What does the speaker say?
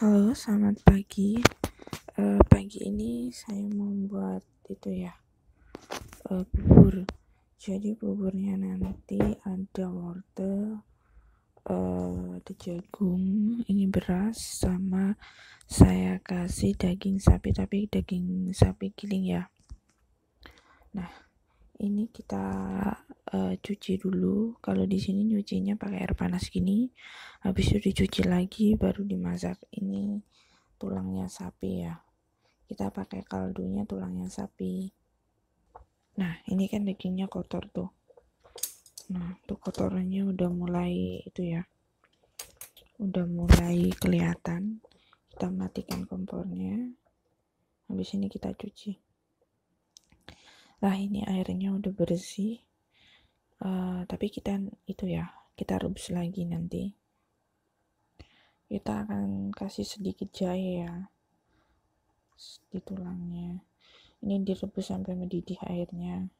Halo, selamat pagi. Uh, pagi ini saya membuat itu ya uh, bubur. Jadi buburnya nanti ada wortel, uh, ada jagung, ini beras sama saya kasih daging sapi tapi daging sapi giling ya. Nah, ini kita uh, cuci dulu kalau di sini nyucinya pakai air panas gini habis itu dicuci lagi baru dimasak ini tulangnya sapi ya kita pakai kaldunya tulangnya sapi nah ini kan dagingnya kotor tuh nah tuh kotorannya udah mulai itu ya udah mulai kelihatan kita matikan kompornya habis ini kita cuci lah ini airnya udah bersih uh, tapi kita itu ya kita rebus lagi nanti kita akan kasih sedikit jahe ya di tulangnya ini direbus sampai mendidih airnya